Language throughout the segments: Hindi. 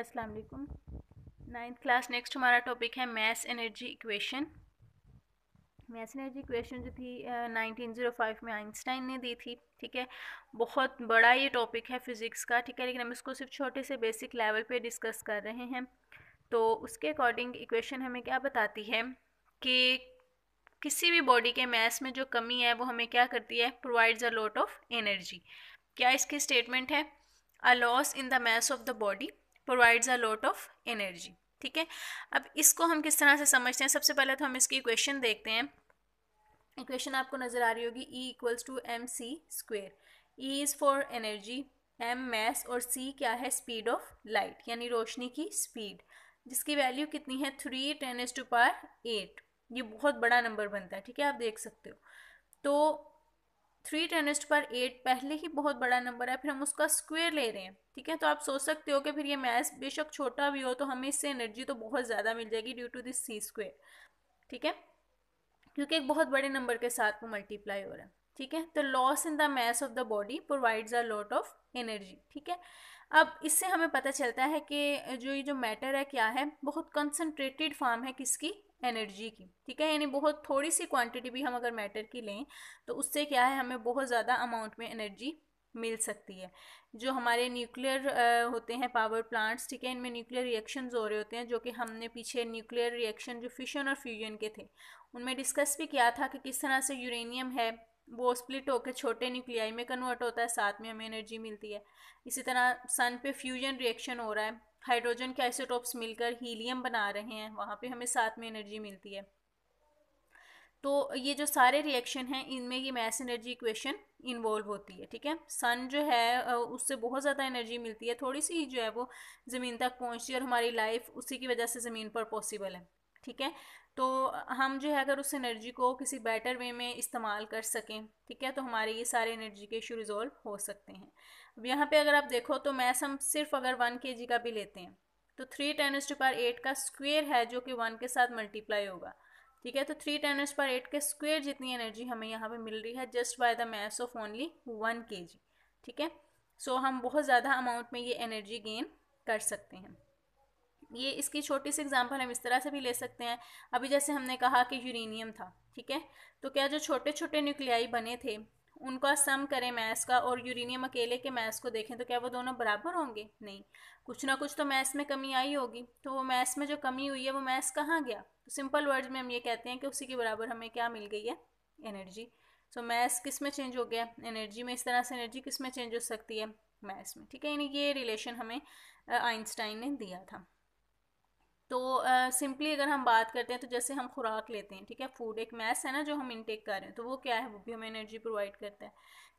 अस्सलाम वालेकुम नाइन्थ क्लास नेक्स्ट हमारा टॉपिक है mass energy equation mass energy equation जो थी नाइनटीन ज़ीरो फाइव में आइंस्टाइन ने दी थी ठीक है बहुत बड़ा ये टॉपिक है फिज़िक्स का ठीक है लेकिन हम इसको सिर्फ छोटे से बेसिक लेवल पे डिस्कस कर रहे हैं तो उसके अकॉर्डिंग इक्वेशन हमें क्या बताती है कि किसी भी बॉडी के मैस में जो कमी है वो हमें क्या करती है provides a lot of energy क्या इसकी स्टेटमेंट है a loss in the mass of the body provides a lot of energy ठीक है अब इसको हम किस तरह से समझते हैं सबसे पहले तो हम इसकी इक्वेशन देखते हैं इक्वेशन आपको नज़र आ रही होगी E equals to M C square E is for energy M mass और सी क्या है स्पीड ऑफ लाइट यानी रोशनी की स्पीड जिसकी वैल्यू कितनी है थ्री टेन एस टू पार एट ये बहुत बड़ा नंबर बनता है ठीक है आप देख सकते हो तो थ्री टेनिस्ट पर एट पहले ही बहुत बड़ा नंबर है फिर हम उसका स्क्वेयर ले रहे हैं ठीक है तो आप सोच सकते हो कि फिर ये मैथ बेशक छोटा भी हो तो हमें इससे एनर्जी तो बहुत ज़्यादा मिल जाएगी due to this C square ठीक है क्योंकि एक बहुत बड़े नंबर के साथ वो मल्टीप्लाई हो रहा है ठीक है तो loss in the mass of the body provides a lot of energy ठीक है अब इससे हमें पता चलता है कि जो ये जो मैटर है क्या है बहुत कंसनट्रेटेड फॉर्म है किसकी एनर्जी की ठीक है यानी बहुत थोड़ी सी क्वांटिटी भी हम अगर मैटर की लें तो उससे क्या है हमें बहुत ज़्यादा अमाउंट में एनर्जी मिल सकती है जो हमारे न्यूक्लियर होते हैं पावर प्लांट्स ठीक है इनमें न्यूक्लियर रिएक्शंस हो रहे होते हैं जो कि हमने पीछे न्यूक्लियर रिएक्शन जो फिशन और फ्यूजन के थे उनमें डिस्कस भी किया था कि किस तरह से यूरेनियम है वो स्प्लिट होकर छोटे न्यूक्लियाई में कन्वर्ट होता है साथ में हमें एनर्जी मिलती है इसी तरह सन पे फ्यूजन रिएक्शन हो रहा है हाइड्रोजन के आइसोटॉप्स मिलकर हीलियम बना रहे हैं वहाँ पे हमें साथ में एनर्जी मिलती है तो ये जो सारे रिएक्शन हैं इनमें ये मैस एनर्जी इक्वेशन इन्वॉल्व होती है ठीक है सन जो है उससे बहुत ज़्यादा एनर्जी मिलती है थोड़ी सी जो है वो ज़मीन तक पहुँचती है और हमारी लाइफ उसी की वजह से ज़मीन पर पॉसिबल है ठीक है तो हम जो है अगर उस एनर्जी को किसी बेटर वे में इस्तेमाल कर सकें ठीक है तो हमारे ये सारे एनर्जी के इशू रिजोल्व हो सकते हैं अब यहाँ पे अगर आप देखो तो मैथ हम सिर्फ अगर वन के जी का भी लेते हैं तो थ्री टेन टू पर एट का स्क्वेयर है जो कि वन के साथ मल्टीप्लाई होगा ठीक है तो थ्री टेन पर एट के स्क्वेयर जितनी एनर्जी हमें यहाँ पे मिल रही है just by the maths of only one K G ठीक है सो हम बहुत ज़्यादा अमाउंट में ये एनर्जी गेन कर सकते हैं ये इसकी छोटी सी एग्जांपल हम इस तरह से भी ले सकते हैं अभी जैसे हमने कहा कि यूरेनियम था ठीक है तो क्या जो छोटे छोटे न्यूक्लियाई बने थे उनका सम करें मैथ्स का और यूरेनियम अकेले के मैथ्स को देखें तो क्या वो दोनों बराबर होंगे नहीं कुछ ना कुछ तो मैथ्स में कमी आई होगी तो वो मैथ्स में जो कमी हुई है वो मैथ्स कहाँ गया तो सिंपल वर्ड्स में हम ये कहते हैं कि उसी के बराबर हमें क्या मिल गई है एनर्जी सो मैस किस में चेंज हो गया एनर्जी में इस तरह से एनर्जी किस में चेंज हो सकती है मैथ्स में ठीक है यानी ये रिलेशन हमें आइंस्टाइन ने दिया था तो सिंपली uh, अगर हम बात करते हैं तो जैसे हम खुराक लेते हैं ठीक है फूड एक मैस है ना जो हम इनटेक कर रहे हैं तो वो क्या है वो भी हमें एनर्जी प्रोवाइड करता है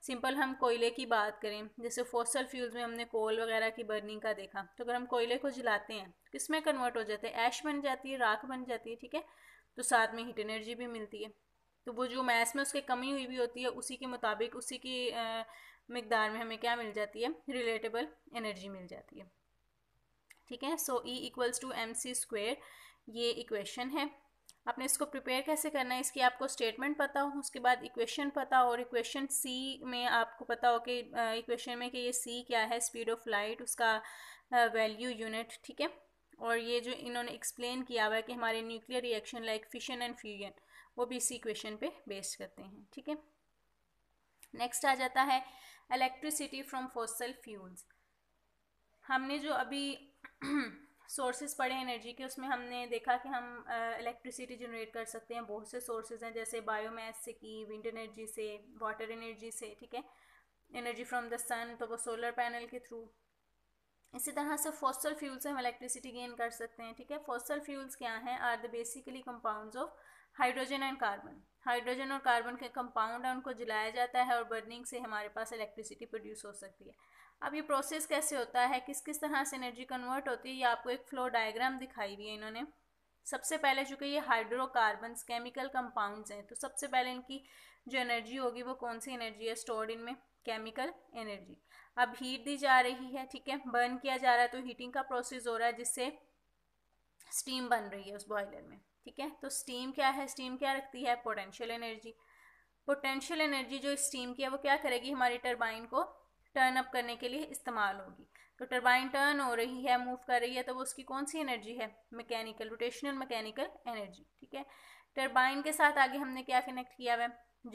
सिंपल हम कोयले की बात करें जैसे फोसल फ्यूल्स में हमने कोल वगैरह की बर्निंग का देखा तो अगर हम कोयले को जलाते हैं किस में कन्वर्ट हो जाते हैं ऐश बन जाती है राख बन जाती है ठीक है तो साथ में हीट एनर्जी भी मिलती है तो वो जो मैस में उसके कमी हुई भी होती है उसी के मुताबिक उसी की मकदार में हमें क्या मिल जाती है रिलेटेबल एनर्जी मिल जाती है ठीक है so E equals to M C square ये इक्वेशन है आपने इसको प्रिपेयर कैसे करना है इसकी आपको स्टेटमेंट पता हो उसके बाद इक्वेशन पता हो और इक्वेशन सी में आपको पता हो कि इक्वेशन में कि ये सी क्या है स्पीड ऑफ लाइट उसका वैल्यू यूनिट ठीक है और ये जो इन्होंने एक्सप्लेन किया हुआ है कि हमारे nuclear reaction like fission and fusion वो भी इसी इक्वेशन पे बेस्ड करते हैं ठीक है नेक्स्ट आ जाता है इलेक्ट्रिसिटी फ्रॉम फोसल फ्यूल्स हमने जो अभी सोर्सेज पढ़े एनर्जी के उसमें हमने देखा कि हम इलेक्ट्रिसिटी जनरेट कर सकते हैं बहुत से सोर्सेज हैं जैसे बायोमास से की विंड एनर्जी से वाटर एनर्जी से ठीक है एनर्जी फ्रॉम द सन तो वो सोलर पैनल के थ्रू इसी तरह से फॉसल फ्यूल्स से हम इलेक्ट्रिसिटी गेन कर सकते हैं ठीक है फॉसल फ्यूल्स क्या हैं are the basically compounds of hydrogen and carbon hydrogen और कार्बन के कंपाउंड है उनको जलाया जाता है और बर्निंग से हमारे पास इलेक्ट्रिसिटी प्रोड्यूस हो सकती है अब ये प्रोसेस कैसे होता है किस किस तरह से एनर्जी कन्वर्ट होती है ये आपको एक फ्लो डायग्राम दिखाई हुई है इन्होंने सबसे पहले चूंकि ये हाइड्रोकार्बन केमिकल कंपाउंड्स हैं तो सबसे पहले इनकी जो एनर्जी होगी वो कौन सी एनर्जी है स्टोर्ड इनमें केमिकल एनर्जी अब हीट दी जा रही है ठीक है बर्न किया जा रहा है तो हीटिंग का प्रोसेस हो रहा है जिससे स्टीम बन रही है उस बॉयलर में ठीक है तो स्टीम क्या है स्टीम क्या रखती है पोटेंशियल एनर्जी पोटेंशियल एनर्जी जो स्टीम की है वो क्या करेगी हमारी टर्बाइन को टर्न अप करने के लिए इस्तेमाल होगी तो टर्बाइन टर्न हो रही है मूव कर रही है तो वो उसकी कौन सी एनर्जी है मैकेनिकल रोटेशनल मैकेनिकल एनर्जी ठीक है टर्बाइन के साथ आगे हमने क्या कनेक्ट किया हुआ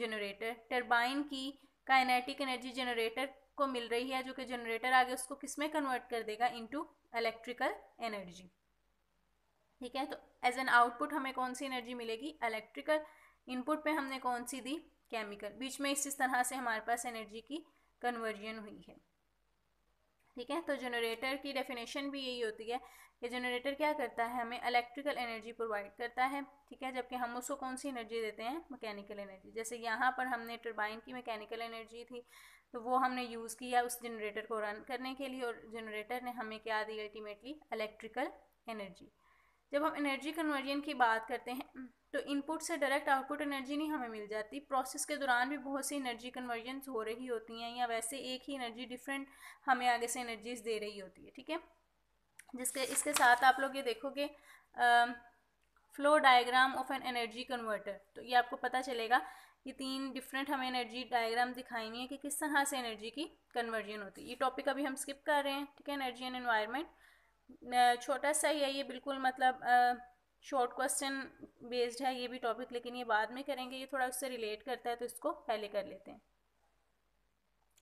जनरेटर टर्बाइन की काइनेटिक एनर्जी जनरेटर को मिल रही है जो कि जनरेटर आगे उसको किस में कन्वर्ट कर देगा इनटू इलेक्ट्रिकल एनर्जी ठीक है तो एज एन आउटपुट हमें कौन सी एनर्जी मिलेगी इलेक्ट्रिकल इनपुट पे हमने कौन सी दी केमिकल बीच में इस तरह से हमारे पास एनर्जी की कन्वर्जन हुई है ठीक है तो जनरेटर की डेफिनेशन भी यही होती है कि जनरेटर क्या करता है हमें इलेक्ट्रिकल एनर्जी प्रोवाइड करता है ठीक है जबकि हम उसको कौन सी एनर्जी देते हैं मैकेनिकल एनर्जी जैसे यहाँ पर हमने टर्बाइन की मैकेनिकल एनर्जी थी तो वो हमने यूज़ किया उस जनरेटर को रन करने के लिए और जनरेटर ने हमें क्या दी अल्टीमेटली इलेक्ट्रिकल एनर्जी जब हम एनर्जी कन्वर्जन की बात करते हैं हम्म, तो इनपुट से डायरेक्ट आउटपुट एनर्जी नहीं हमें मिल जाती प्रोसेस के दौरान भी बहुत सी एनर्जी कन्वर्जन हो रही होती हैं या वैसे एक ही एनर्जी डिफरेंट हमें आगे से एनर्जीज दे रही होती है ठीक है जिसके इसके साथ आप लोग ये देखोगे flow diagram of an energy converter तो ये आपको पता चलेगा ये तीन डिफरेंट हमें एनर्जी डायग्राम दिखाई है कि किस तरह से एनर्जी की कन्वर्जन होती है ये टॉपिक अभी हम स्किप कर रहे हैं ठीक है एनर्जी एंड एनवायरनमेंट छोटा सा ही है ये बिल्कुल मतलब शॉर्ट क्वेश्चन बेस्ड है ये भी टॉपिक लेकिन ये बाद में करेंगे ये थोड़ा उससे रिलेट करता है तो इसको पहले कर लेते हैं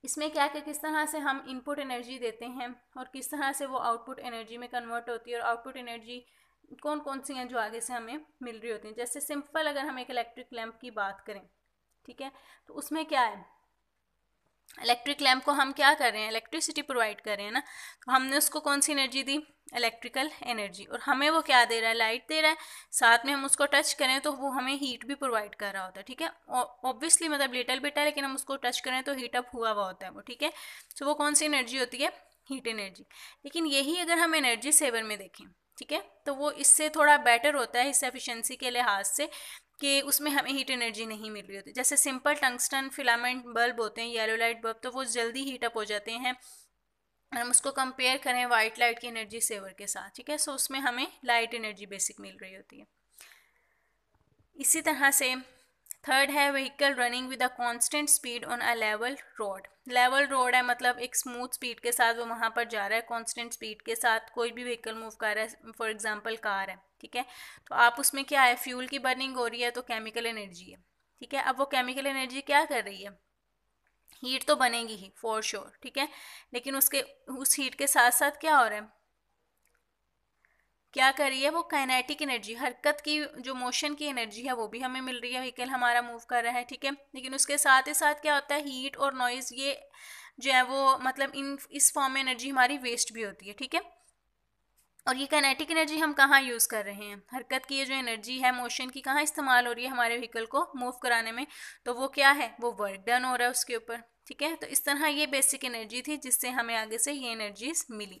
इसमें क्या क्या किस तरह से हम इनपुट एनर्जी देते हैं और किस तरह से वो आउटपुट एनर्जी में कन्वर्ट होती है और आउटपुट एनर्जी कौन कौन सी हैं जो आगे से हमें मिल रही होती हैं जैसे सिंपल अगर हम एक इलेक्ट्रिक लैम्प की बात करें ठीक है तो उसमें क्या है इलेक्ट्रिक लैम्प को हम क्या कर रहे हैं इलेक्ट्रिसिटी प्रोवाइड कर रहे हैं ना तो हमने उसको कौन सी एनर्जी दी इलेक्ट्रिकल एनर्जी और हमें वो क्या दे रहा है लाइट दे रहा है साथ में हम उसको टच करें तो वो हमें हीट भी प्रोवाइड कर रहा होता है ठीक है ऑब्वियसली मतलब लिटल बिट है लेकिन हम उसको टच करें तो हीटअप हुआ हुआ होता है वो ठीक है सो तो वो कौन सी एनर्जी होती है हीट एनर्जी लेकिन यही अगर हम एनर्जी सेवर में देखें ठीक है तो वो इससे थोड़ा बेटर होता है इस एफिशिएंसी के लिहाज से कि उसमें हमें हीट एनर्जी नहीं मिल रही होती जैसे सिंपल टंगस्टन फिलामेंट बल्ब होते हैं येलो लाइट बल्ब तो वो जल्दी हीट अप हो जाते हैं हम उसको कंपेयर करें वाइट लाइट की एनर्जी सेवर के साथ ठीक है सो उसमें हमें लाइट एनर्जी बेसिक मिल रही होती है इसी तरह से थर्ड है vehicle running with a constant speed on a level road level road है मतलब एक स्मूथ स्पीड के साथ वो वहाँ पर जा रहा है कांस्टेंट स्पीड के साथ कोई भी व्हीकल मूव कर रहा है फॉर एग्जांपल कार है ठीक है तो आप उसमें क्या है फ्यूल की बर्निंग हो रही है तो केमिकल एनर्जी है ठीक है अब वो केमिकल एनर्जी क्या कर रही है हीट तो बनेगी ही फॉर श्योर ठीक है लेकिन उसके उस हीट के साथ साथ क्या हो रहा है क्या कर रही है वो काइनेटिक एनर्जी हरकत की जो मोशन की एनर्जी है वो भी हमें मिल रही है व्हीकल हमारा मूव कर रहा है ठीक है लेकिन उसके साथ ही साथ क्या होता है हीट और नॉइज़ ये जो है वो मतलब इन इस फॉर्म में एनर्जी हमारी वेस्ट भी होती है ठीक है और ये काइनेटिक एनर्जी हम कहाँ यूज़ कर रहे हैं हरकत की ये जो एनर्जी है मोशन की कहाँ इस्तेमाल हो रही है हमारे व्हीकल को मूव कराने में तो वो क्या है वो वर्क डन हो रहा है उसके ऊपर ठीक है तो इस तरह ये बेसिक एनर्जी थी जिससे हमें आगे से ये एनर्जीज मिली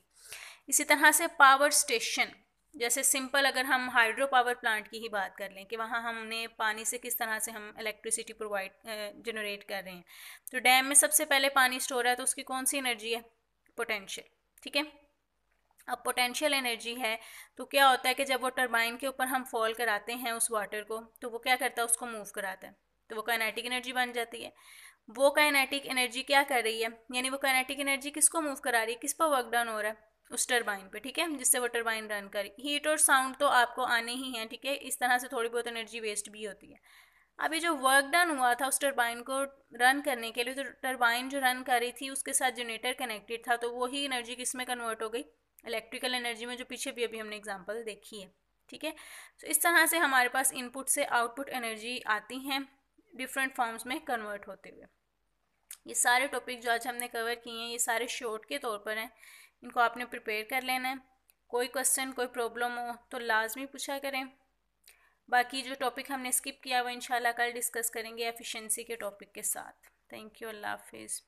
इसी तरह से पावर स्टेशन जैसे सिंपल अगर हम हाइड्रो पावर प्लांट की ही बात कर लें कि वहाँ हमने पानी से किस तरह से हम इलेक्ट्रिसिटी प्रोवाइड जनरेट कर रहे हैं तो डैम में सबसे पहले पानी स्टोर है तो उसकी कौन सी एनर्जी है पोटेंशियल ठीक है अब पोटेंशियल एनर्जी है तो क्या होता है कि जब वो टर्बाइन के ऊपर हम फॉल कराते हैं उस वाटर को तो वो क्या करता है उसको मूव कराता है तो वो काइनेटिक एनर्जी बन जाती है वो काइनेटिक एनर्जी क्या कर रही है यानी वो काइनेटिक एनर्जी किसको मूव करा रही है किस पर वर्क डाउन हो रहा है उस टर्बाइन पे ठीक है जिससे वो टर्बाइन रन करे हीट और साउंड तो आपको आने ही हैं ठीक है इस तरह से थोड़ी बहुत एनर्जी वेस्ट भी होती है अभी जो वर्क डन हुआ था उस टर्बाइन को रन करने के लिए तो टर्बाइन जो रन कर रही थी उसके साथ जनरेटर कनेक्टेड था तो वही एनर्जी किस में कन्वर्ट हो गई इलेक्ट्रिकल एनर्जी में जो पीछे भी अभी हमने एग्जाम्पल देखी है ठीक है तो इस तरह से हमारे पास इनपुट से आउटपुट एनर्जी आती हैं डिफरेंट फॉर्म्स में कन्वर्ट होते हुए ये सारे टॉपिक जो आज हमने कवर किए हैं ये सारे शॉर्ट के तौर पर हैं इनको आपने प्रिपेयर कर लेना है कोई क्वेश्चन कोई प्रॉब्लम हो तो लाजमी पूछा करें बाकी जो टॉपिक हमने स्किप किया वो इंशाल्लाह कल डिस्कस करेंगे एफिशिएंसी के टॉपिक के साथ थैंक यू अल्लाह हाफिज़